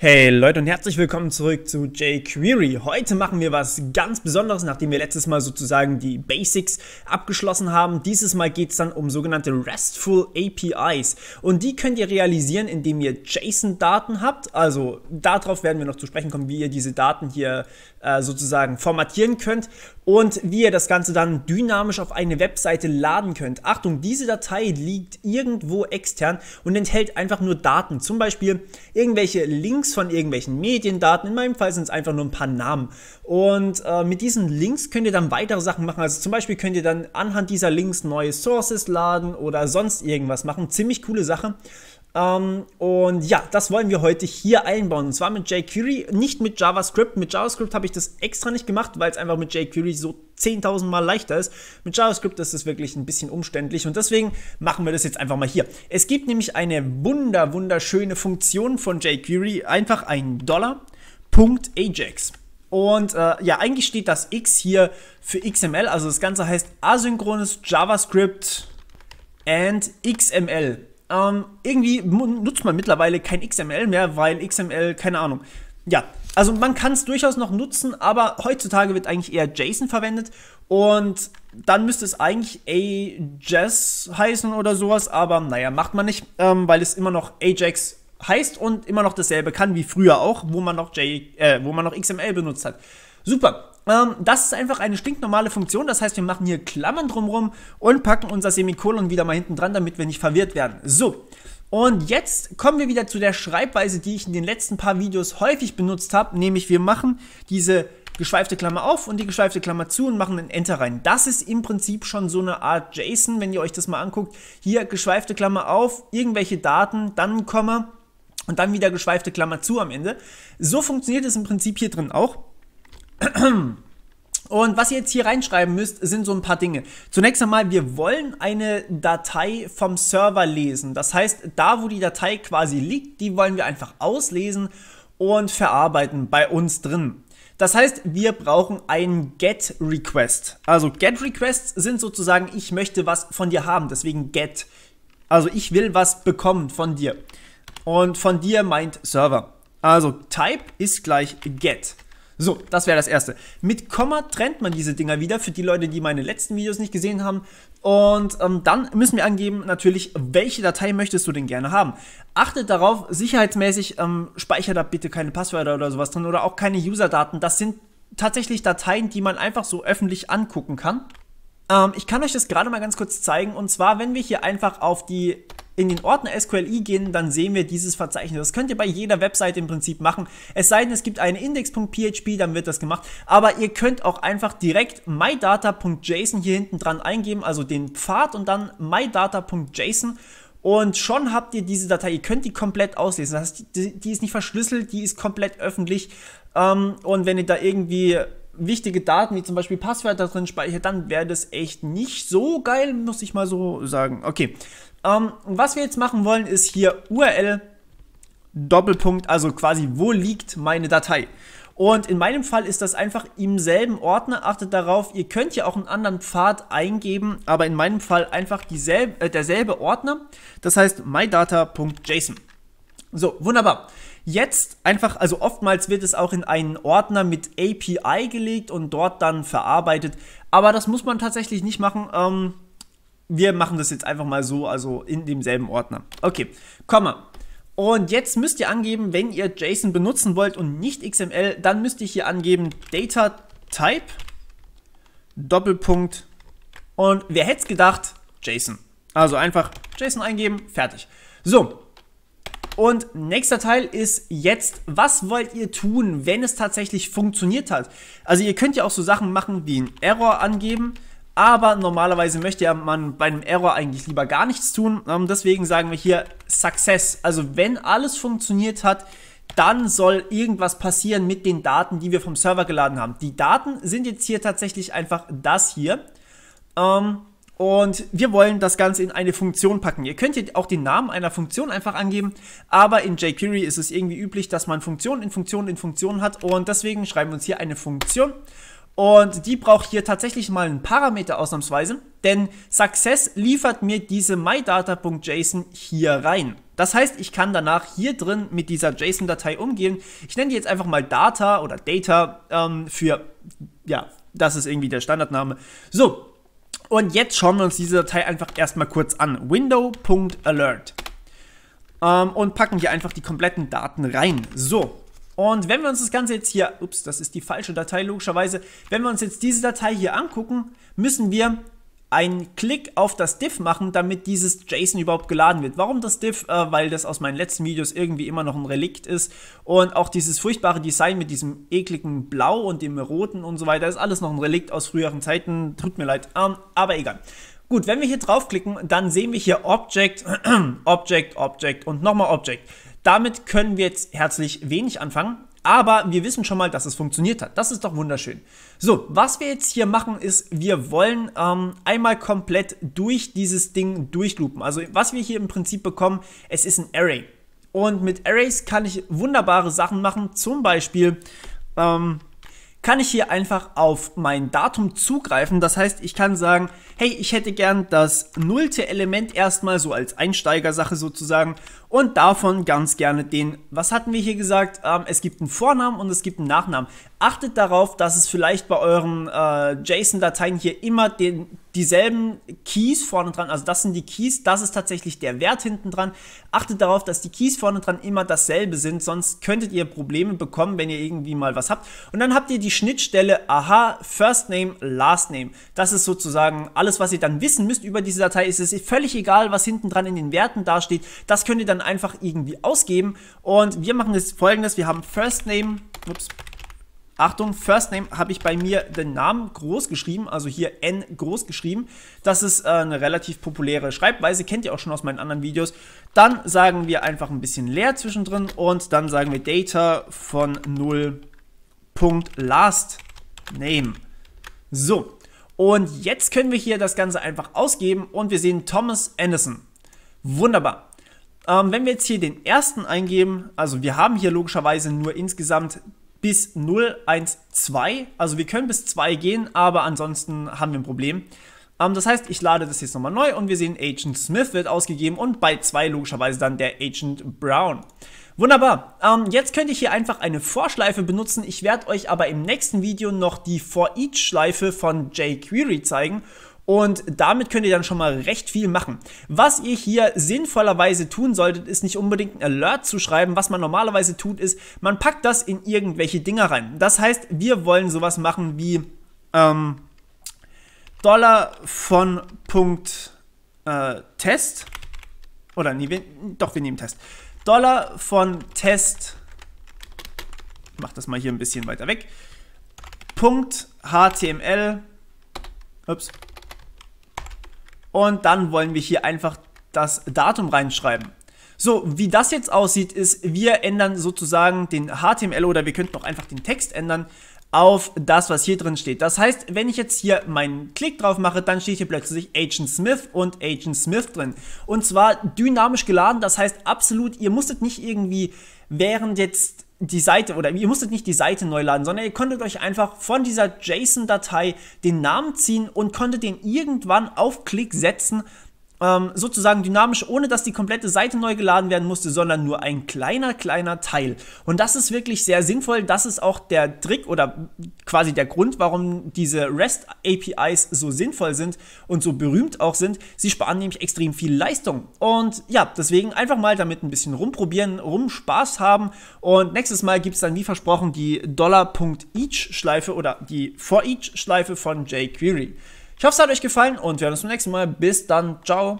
Hey Leute und herzlich willkommen zurück zu jQuery. Heute machen wir was ganz Besonderes, nachdem wir letztes Mal sozusagen die Basics abgeschlossen haben. Dieses Mal geht es dann um sogenannte RESTful APIs und die könnt ihr realisieren, indem ihr JSON-Daten habt. Also darauf werden wir noch zu sprechen kommen, wie ihr diese Daten hier äh, sozusagen formatieren könnt und wie ihr das Ganze dann dynamisch auf eine Webseite laden könnt. Achtung, diese Datei liegt irgendwo extern und enthält einfach nur Daten, zum Beispiel irgendwelche Links Links von irgendwelchen Mediendaten. In meinem Fall sind es einfach nur ein paar Namen. Und äh, mit diesen Links könnt ihr dann weitere Sachen machen. Also zum Beispiel könnt ihr dann anhand dieser Links neue Sources laden oder sonst irgendwas machen. Ziemlich coole Sache. Ähm, und ja, das wollen wir heute hier einbauen. Und zwar mit jQuery, nicht mit JavaScript. Mit JavaScript habe ich das extra nicht gemacht, weil es einfach mit jQuery so 10.000 Mal leichter ist. Mit JavaScript ist es wirklich ein bisschen umständlich und deswegen machen wir das jetzt einfach mal hier. Es gibt nämlich eine wunder, wunderschöne Funktion von jQuery, einfach ein Dollar. Ajax. Und äh, ja, eigentlich steht das X hier für XML, also das Ganze heißt asynchrones JavaScript and XML. Ähm, irgendwie nutzt man mittlerweile kein XML mehr, weil XML, keine Ahnung. Ja, also man kann es durchaus noch nutzen, aber heutzutage wird eigentlich eher JSON verwendet und dann müsste es eigentlich AJAX heißen oder sowas, aber naja, macht man nicht, ähm, weil es immer noch AJAX heißt und immer noch dasselbe kann wie früher auch, wo man noch, J, äh, wo man noch XML benutzt hat. Super. Ähm, das ist einfach eine stinknormale Funktion. Das heißt, wir machen hier Klammern drumherum und packen unser Semikolon wieder mal hinten dran, damit wir nicht verwirrt werden. So. Und jetzt kommen wir wieder zu der Schreibweise, die ich in den letzten paar Videos häufig benutzt habe, nämlich wir machen diese geschweifte Klammer auf und die geschweifte Klammer zu und machen einen Enter rein. Das ist im Prinzip schon so eine Art JSON, wenn ihr euch das mal anguckt. Hier geschweifte Klammer auf, irgendwelche Daten, dann Komma und dann wieder geschweifte Klammer zu am Ende. So funktioniert es im Prinzip hier drin auch. Und was ihr jetzt hier reinschreiben müsst, sind so ein paar Dinge. Zunächst einmal, wir wollen eine Datei vom Server lesen. Das heißt, da wo die Datei quasi liegt, die wollen wir einfach auslesen und verarbeiten bei uns drin. Das heißt, wir brauchen einen Get Request. Also Get Requests sind sozusagen, ich möchte was von dir haben, deswegen Get. Also ich will was bekommen von dir. Und von dir meint Server. Also Type ist gleich Get. So, das wäre das Erste. Mit Komma trennt man diese Dinger wieder, für die Leute, die meine letzten Videos nicht gesehen haben. Und ähm, dann müssen wir angeben, natürlich, welche Datei möchtest du denn gerne haben. Achtet darauf, sicherheitsmäßig ähm, speichert da bitte keine Passwörter oder sowas drin oder auch keine Userdaten. Das sind tatsächlich Dateien, die man einfach so öffentlich angucken kann. Ähm, ich kann euch das gerade mal ganz kurz zeigen. Und zwar, wenn wir hier einfach auf die in den Ordner SQLi gehen, dann sehen wir dieses Verzeichnis. Das könnt ihr bei jeder Webseite im Prinzip machen. Es sei denn, es gibt einen Index.php, dann wird das gemacht. Aber ihr könnt auch einfach direkt mydata.json hier hinten dran eingeben, also den Pfad und dann mydata.json und schon habt ihr diese Datei, ihr könnt die komplett auslesen. Das heißt, die, die ist nicht verschlüsselt, die ist komplett öffentlich. Ähm, und wenn ihr da irgendwie wichtige Daten, wie zum Beispiel Passwörter drin speichert, dann wäre das echt nicht so geil, muss ich mal so sagen. Okay, ähm, was wir jetzt machen wollen, ist hier URL Doppelpunkt, also quasi wo liegt meine Datei. Und in meinem Fall ist das einfach im selben Ordner. Achtet darauf, ihr könnt ja auch einen anderen Pfad eingeben, aber in meinem Fall einfach dieselbe, äh, derselbe Ordner. Das heißt mydata.json. So, wunderbar. Jetzt einfach, also oftmals wird es auch in einen Ordner mit API gelegt und dort dann verarbeitet. Aber das muss man tatsächlich nicht machen. Ähm, wir machen das jetzt einfach mal so, also in demselben Ordner. Okay, Komma. Und jetzt müsst ihr angeben, wenn ihr JSON benutzen wollt und nicht XML, dann müsst ihr hier angeben Data Type Doppelpunkt und wer hätte es gedacht? JSON. Also einfach JSON eingeben, fertig. So, und nächster Teil ist jetzt, was wollt ihr tun, wenn es tatsächlich funktioniert hat? Also ihr könnt ja auch so Sachen machen wie einen Error angeben aber normalerweise möchte ja man bei einem Error eigentlich lieber gar nichts tun. Ähm, deswegen sagen wir hier Success. Also wenn alles funktioniert hat, dann soll irgendwas passieren mit den Daten, die wir vom Server geladen haben. Die Daten sind jetzt hier tatsächlich einfach das hier. Ähm, und wir wollen das Ganze in eine Funktion packen. Ihr könnt hier auch den Namen einer Funktion einfach angeben, aber in jQuery ist es irgendwie üblich, dass man Funktionen in Funktionen in Funktionen hat und deswegen schreiben wir uns hier eine Funktion und die braucht hier tatsächlich mal einen Parameter ausnahmsweise, denn Success liefert mir diese mydata.json hier rein. Das heißt, ich kann danach hier drin mit dieser JSON-Datei umgehen. Ich nenne die jetzt einfach mal Data oder Data ähm, für, ja, das ist irgendwie der Standardname. So, und jetzt schauen wir uns diese Datei einfach erstmal kurz an. Window.alert. Ähm, und packen hier einfach die kompletten Daten rein. So, und wenn wir uns das Ganze jetzt hier, ups, das ist die falsche Datei logischerweise, wenn wir uns jetzt diese Datei hier angucken, müssen wir einen Klick auf das Diff machen, damit dieses JSON überhaupt geladen wird. Warum das Diff? Äh, weil das aus meinen letzten Videos irgendwie immer noch ein Relikt ist und auch dieses furchtbare Design mit diesem ekligen Blau und dem Roten und so weiter ist alles noch ein Relikt aus früheren Zeiten. Tut mir leid, ähm, aber egal. Gut, wenn wir hier draufklicken, dann sehen wir hier Object, Object, Object und nochmal Object. Damit können wir jetzt herzlich wenig anfangen, aber wir wissen schon mal, dass es funktioniert hat. Das ist doch wunderschön. So, was wir jetzt hier machen, ist, wir wollen ähm, einmal komplett durch dieses Ding durchloopen. Also was wir hier im Prinzip bekommen, es ist ein Array. Und mit Arrays kann ich wunderbare Sachen machen. Zum Beispiel ähm, kann ich hier einfach auf mein Datum zugreifen. Das heißt, ich kann sagen, hey, ich hätte gern das nullte Element erstmal so als Einsteigersache sozusagen und davon ganz gerne den, was hatten wir hier gesagt, ähm, es gibt einen Vornamen und es gibt einen Nachnamen. Achtet darauf, dass es vielleicht bei euren äh, JSON-Dateien hier immer den, dieselben Keys vorne dran, also das sind die Keys, das ist tatsächlich der Wert hinten dran. Achtet darauf, dass die Keys vorne dran immer dasselbe sind, sonst könntet ihr Probleme bekommen, wenn ihr irgendwie mal was habt. Und dann habt ihr die Schnittstelle, aha, First Name, Last Name. Das ist sozusagen alles, was ihr dann wissen müsst über diese Datei. Es ist völlig egal, was hinten dran in den Werten dasteht. Das könnt ihr dann dann einfach irgendwie ausgeben. Und wir machen jetzt folgendes: Wir haben First Name, ups, Achtung, First Name habe ich bei mir den Namen groß geschrieben, also hier N groß geschrieben. Das ist äh, eine relativ populäre Schreibweise, kennt ihr auch schon aus meinen anderen Videos. Dann sagen wir einfach ein bisschen leer zwischendrin und dann sagen wir Data von 0.last Name. So, und jetzt können wir hier das Ganze einfach ausgeben und wir sehen Thomas Anderson. Wunderbar. Ähm, wenn wir jetzt hier den ersten eingeben, also wir haben hier logischerweise nur insgesamt bis 0, 1, 2. Also wir können bis 2 gehen, aber ansonsten haben wir ein Problem. Ähm, das heißt, ich lade das jetzt nochmal neu und wir sehen Agent Smith wird ausgegeben und bei 2 logischerweise dann der Agent Brown. Wunderbar, ähm, jetzt könnt ihr hier einfach eine Vorschleife benutzen. Ich werde euch aber im nächsten Video noch die For-Each-Schleife von jQuery zeigen und damit könnt ihr dann schon mal recht viel machen. Was ihr hier sinnvollerweise tun solltet, ist nicht unbedingt ein Alert zu schreiben. Was man normalerweise tut, ist, man packt das in irgendwelche Dinger rein. Das heißt, wir wollen sowas machen wie ähm, Dollar von Punkt äh, Test. Oder nee, wir, doch, wir nehmen Test. Dollar von Test. Ich mach das mal hier ein bisschen weiter weg. Punkt HTML. Ups, und dann wollen wir hier einfach das Datum reinschreiben. So, wie das jetzt aussieht, ist, wir ändern sozusagen den HTML oder wir könnten auch einfach den Text ändern auf das, was hier drin steht. Das heißt, wenn ich jetzt hier meinen Klick drauf mache, dann steht hier plötzlich Agent Smith und Agent Smith drin. Und zwar dynamisch geladen, das heißt absolut, ihr musstet nicht irgendwie während jetzt die Seite oder ihr musstet nicht die Seite neu laden, sondern ihr konntet euch einfach von dieser JSON-Datei den Namen ziehen und konntet den irgendwann auf Klick setzen ähm, sozusagen dynamisch, ohne dass die komplette Seite neu geladen werden musste, sondern nur ein kleiner, kleiner Teil. Und das ist wirklich sehr sinnvoll. Das ist auch der Trick oder quasi der Grund, warum diese REST-APIs so sinnvoll sind und so berühmt auch sind. Sie sparen nämlich extrem viel Leistung. Und ja, deswegen einfach mal damit ein bisschen rumprobieren, rum Spaß haben. Und nächstes Mal gibt es dann, wie versprochen, die Dollar.each-Schleife oder die For-Each-Schleife von jQuery. Ich hoffe, es hat euch gefallen und wir hören uns beim nächsten Mal. Bis dann. Ciao.